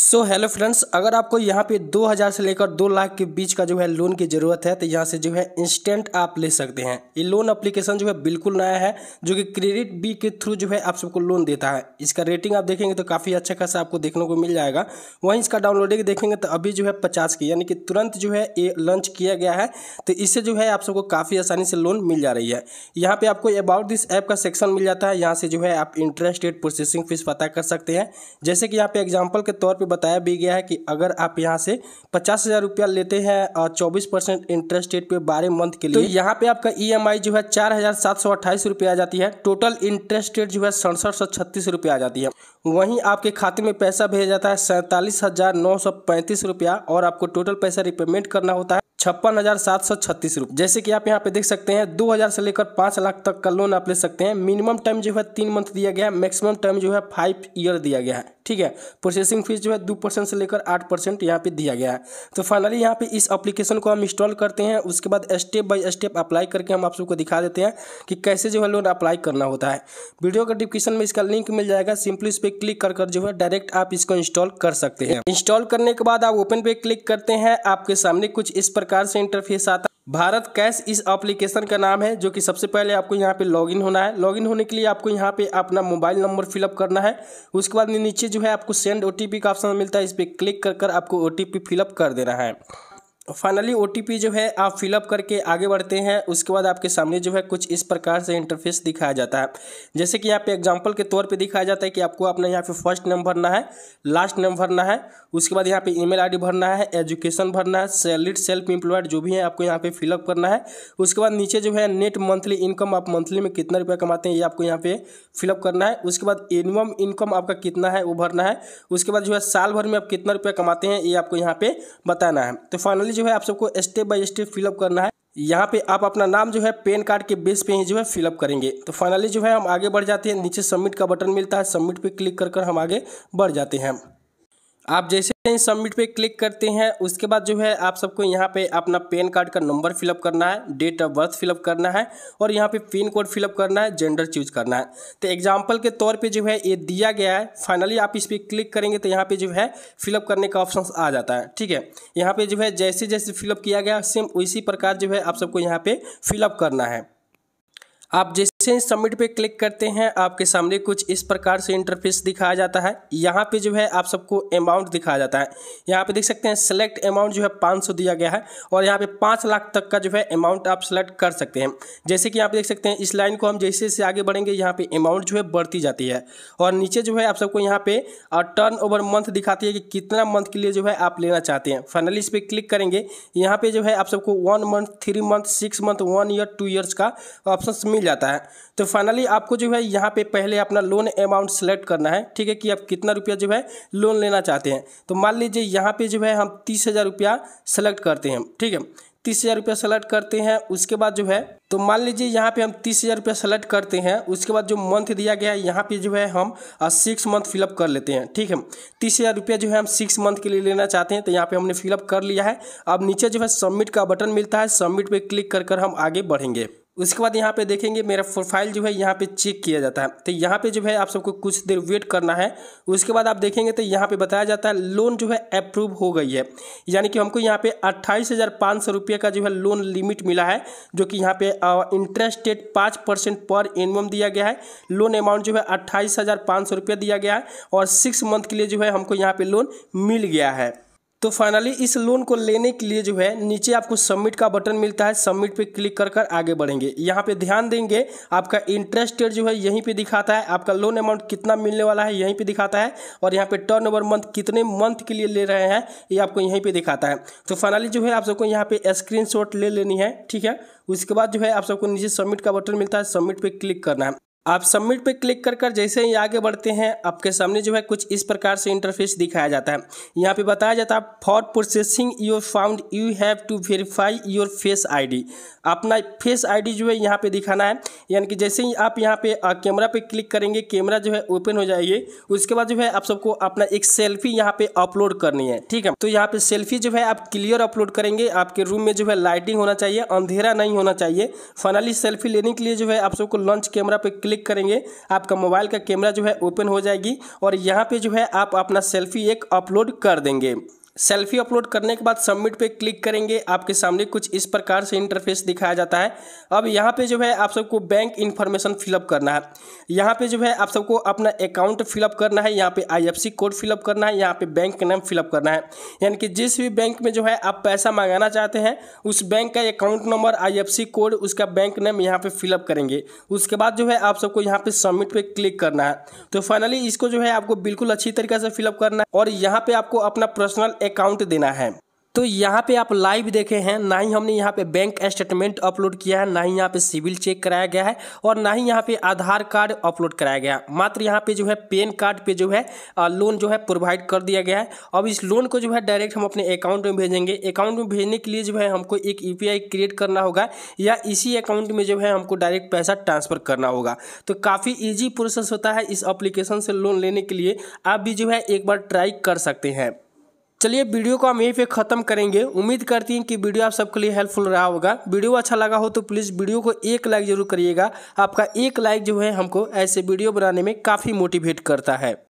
so hello friends अगर आपको यहाँ पे 2000 से लेकर 2 लाख के बीच का जो है लोन की ज़रूरत है तो यहाँ से जो है इंस्टेंट आप ले सकते हैं ये लोन एप्लीकेशन जो है बिल्कुल नया है जो कि क्रेडिट बी के थ्रू जो है आप सबको लोन देता है इसका रेटिंग आप देखेंगे तो काफ़ी अच्छा खासा आपको देखने को मिल जाएगा वहीं इसका डाउनलोडिंग देखेंगे तो अभी जो है पचास की यानी कि तुरंत जो है ये लॉन्च किया गया है तो इससे जो है आप सबको काफ़ी आसानी से लोन मिल जा रही है यहाँ पर आपको अबाउट दिस ऐप का सेक्शन मिल जाता है यहाँ से जो है आप इंटरेस्ट रेट प्रोसेसिंग फीस पता कर सकते हैं जैसे कि यहाँ पे एग्जाम्पल के तौर पे बताया भी गया है कि अगर आप यहाँ से पचास हज़ार रुपया लेते हैं चौबीस परसेंट इंटरेस्ट रेट पे बारह मंथ के तो लिए तो यहाँ पे आपका ई e जो है चार हज़ार सात सौ अट्ठाईस रुपया आ जाती है टोटल इंटरेस्ट रेट जो है सड़सठ सौ छत्तीस रुपया आ जाती है वहीं आपके खाते में पैसा भेजा जाता है सैंतालीस हज़ार नौ सौ पैंतीस रुपया और आपको टोटल पैसा रिपेमेंट करना होता है छप्पन हजार सात सौ छत्तीस रूपए जैसे कि आप यहाँ पे देख सकते हैं दो हजार से लेकर पांच लाख तक का लोन आप ले सकते हैं मिनिमम टाइम जो है तीन मंथ दिया गया है मैक्सिमम टाइम जो है फाइव ईयर दिया गया है ठीक है प्रोसेसिंग फीस जो है दो परसेंट से लेकर आठ परसेंट यहाँ पे दिया गया है तो फाइनली यहाँ पे इस एप्लीकेशन को हम इंस्टॉल करते हैं उसके बाद स्टेप बाय स्टेप अप्लाई करके हम आप सबको दिखा देते हैं कि कैसे जो है लोन अप्लाई करना होता है वीडियो का डिस्क्रिप्शन में इसका लिंक मिल जाएगा सिंपली इस पर क्लिक कर कर जो है डायरेक्ट आप इसको इंस्टॉल कर सकते हैं इंस्टॉल करने के बाद आप ओपन पे क्लिक करते हैं आपके सामने कुछ इस प्रकार से इंटरफेस आता भारत कैश इस एप्लीकेशन का नाम है जो कि सबसे पहले आपको यहाँ पे लॉगिन होना है लॉगिन होने के लिए आपको यहाँ पे अपना मोबाइल नंबर फिलअप करना है उसके बाद नीचे जो है आपको सेंड ओटीपी का ऑप्शन मिलता है इस पर क्लिक कर कर आपको ओटीपी फिलअप कर देना है फाइनली ओ जो है आप फिलअप करके आगे बढ़ते हैं उसके बाद आपके सामने जो है कुछ इस प्रकार से इंटरफेस दिखाया जाता है जैसे कि यहाँ पे एग्जांपल के तौर पे दिखाया जाता है कि आपको अपना यहाँ पे फर्स्ट नेम भरना है लास्ट नेम भरना है उसके बाद यहाँ पे ईमेल आईडी भरना है एजुकेशन भरना है सैलरीड सेल्फ इम्प्लॉयड जो भी है आपको यहाँ पे फिलअप करना है उसके बाद नीचे जो है नेट मंथली इनकम आप मंथली में कितना रुपया कमाते हैं ये आपको यहाँ पे फिलअप करना है उसके बाद एनुअम इनकम आपका कितना है वो भरना है उसके बाद जो है साल भर में आप कितना रुपया कमाते हैं ये आपको यहाँ पे बताना है तो फाइनली फाइल जो है आप सबको स्टेप बाय स्टेप फिलअप करना है यहाँ पे आप अपना नाम जो है पेन कार्ड के बेस पे ही जो है फिलअप करेंगे तो फाइनली जो है हम आगे बढ़ जाते हैं नीचे सबमिट का बटन मिलता है सबमिट पे क्लिक कर कर हम आगे बढ़ जाते हैं आप जैसे ही सबमिट पे क्लिक करते हैं उसके बाद जो है आप सबको यहाँ पे अपना पैन कार्ड का नंबर फिलअप करना है डेट ऑफ बर्थ फिलअप करना है और यहाँ पे पिन कोड फिलअप करना है जेंडर चूज करना है तो एग्जांपल के तौर पे जो है ये दिया गया है फाइनली आप इस पर क्लिक करेंगे तो यहाँ पे जो है फिलअप करने का ऑप्शन आ जाता है ठीक है यहाँ पर जो है जैसे जैसे फिलअप किया गया सेम उसी प्रकार जो है आप सबको यहाँ पर फिलअप करना है आप जैसे एक्सचेंज सबमिट पे क्लिक करते हैं आपके सामने कुछ इस प्रकार से इंटरफेस दिखाया जाता है यहाँ पे जो है आप सबको अमाउंट दिखाया जाता है यहाँ पे देख सकते हैं सेलेक्ट अमाउंट जो है 500 दिया गया है और यहाँ पे 5 लाख तक का जो है अमाउंट आप सेलेक्ट कर सकते हैं जैसे कि यहाँ पे देख सकते हैं इस लाइन को हम जैसे जैसे आगे बढ़ेंगे यहाँ पे अमाउंट जो है बढ़ती जाती है और नीचे जो है आप सबको यहाँ पे टर्न ओवर मंथ दिखाती है कि कितना मंथ के लिए जो है आप लेना चाहते हैं फाइनली इस पर क्लिक करेंगे यहाँ पे जो है आप सबको one month three month six month one year two years का ऑप्शन मिल जाता है तो फाइनली आपको जो है यहाँ पे पहले अपना लोन अमाउंट सेलेक्ट करना है ठीक है कि आप कितना रुपया जो है लोन लेना चाहते हैं तो मान लीजिए यहाँ पे जो है हम तीस हज़ार रुपया सेलेक्ट करते हैं ठीक है तीस हज़ार रुपया सेलेक्ट करते हैं उसके बाद जो है तो मान लीजिए यहाँ पे हम तीस हज़ार रुपया सेलेक्ट करते हैं उसके बाद जो मंथ दिया गया है यहाँ पे जो है हम सिक्स मंथ फिलअप कर लेते हैं ठीक है तीस हज़ार रुपया जो है हम सिक्स मंथ के लिए लेना चाहते हैं तो यहाँ पे हमने फिलअप कर लिया है अब नीचे जो है सबमिट का बटन मिलता है सबमिट पर क्लिक कर कर हम आगे बढ़ेंगे उसके बाद यहाँ पे देखेंगे मेरा प्रोफाइल जो है यहाँ पे चेक किया जाता है तो यहाँ पे जो है आप सबको कुछ देर वेट करना है उसके बाद आप देखेंगे तो यहाँ पे बताया जाता है लोन जो है अप्रूव हो गई है यानी कि हमको यहाँ पे अट्ठाईस हज़ार पाँच सौ रुपये का जो है लोन लिमिट मिला है जो कि यहाँ पे इंटरेस्ट रेट पाँच परसेंट पर एनम दिया गया है लोन अमाउंट जो है अट्ठाईस हज़ार पाँच सौ दिया गया है और सिक्स मंथ के लिए जो है हमको यहाँ पर लोन मिल गया है तो फाइनली इस लोन को लेने के लिए जो है नीचे आपको सबमिट का बटन मिलता है सबमिट पे क्लिक कर कर आगे बढ़ेंगे यहाँ पे ध्यान देंगे आपका इंटरेस्ट रेट जो है यहीं पे दिखाता है आपका लोन अमाउंट कितना मिलने वाला है यहीं पे दिखाता है और यहाँ पे टर्न ओवर मंथ कितने मंथ के लिए ले रहे हैं ये आपको यहीं पर दिखाता है तो फाइनली जो है आप सबको यहाँ पे स्क्रीन ले लेनी है ठीक है उसके बाद जो है आप सबको नीचे सबमिट का बटन मिलता है सबमिट पर क्लिक करना है आप सबमिट पे क्लिक कर कर जैसे ही आगे बढ़ते हैं आपके सामने जो है कुछ इस प्रकार से इंटरफेस दिखाया जाता है यहाँ पे बताया जाता है for processing your found you have to verify your face ID अपना फेस आईडी जो है यहाँ पे दिखाना है यानी कि जैसे ही आप यहाँ पे कैमरा पे क्लिक करेंगे कैमरा जो है ओपन हो जाएगी उसके बाद जो है आप सबको अपना एक सेल्फी यहाँ पे अपलोड करनी है ठीक है तो यहाँ पे सेल्फी जो है आप क्लियर अपलोड करेंगे आपके रूम में जो है लाइटिंग होना चाहिए अंधेरा नहीं होना चाहिए फाइनली सेल्फी लेने के लिए जो है आप सबको लॉन्च कैमरा पे क्लिक क्लिक करेंगे आपका मोबाइल का कैमरा जो है ओपन हो जाएगी और यहाँ पर जो है आप अपना सेल्फी एक अपलोड कर देंगे सेल्फी अपलोड करने के बाद सबमिट पे क्लिक करेंगे आपके सामने कुछ इस प्रकार से इंटरफेस दिखाया जाता है अब यहाँ पे जो है आप सबको बैंक इन्फॉर्मेशन फिलअप करना है यहाँ पे जो है आप सबको अपना अकाउंट फिलअप करना है यहाँ पे आईएफसी कोड फिलअप करना है यहाँ पे बैंक का नाम फिलअप करना है यानी कि जिस भी बैंक में जो है आप पैसा मंगाना चाहते हैं उस बैंक का अकाउंट नंबर आई कोड उसका बैंक नेम यहाँ पर फिलअप करेंगे उसके बाद जो है आप सबको यहाँ पर सबमिट पर क्लिक करना है तो फाइनली इसको जो है आपको बिल्कुल अच्छी तरीके से फिलअप करना है और यहाँ पर आपको अपना पर्सनल अकाउंट देना है तो यहाँ पे आप लाइव देखे हैं ना ही हमने यहाँ पे बैंक स्टेटमेंट अपलोड किया है ना ही यहाँ पे सिविल चेक कराया गया है और ना ही यहाँ पे आधार कार्ड अपलोड कराया गया है मात्र यहाँ पे जो है पेन कार्ड पे जो है लोन जो है प्रोवाइड कर दिया गया है अब इस लोन को जो है डायरेक्ट हम अपने अकाउंट में भेजेंगे अकाउंट में भेजने के लिए जो है हमको एक यू क्रिएट करना होगा या इसी अकाउंट में जो है हमको डायरेक्ट पैसा ट्रांसफर करना होगा तो काफ़ी ईजी प्रोसेस होता है इस अप्लीकेशन से लोन लेने के लिए आप भी जो है एक बार ट्राई कर सकते हैं चलिए वीडियो को हम यहीं पे ख़त्म करेंगे उम्मीद करती हैं कि वीडियो आप सबके लिए हेल्पफुल रहा होगा वीडियो अच्छा लगा हो तो प्लीज़ वीडियो को एक लाइक जरूर करिएगा आपका एक लाइक जो है हमको ऐसे वीडियो बनाने में काफ़ी मोटिवेट करता है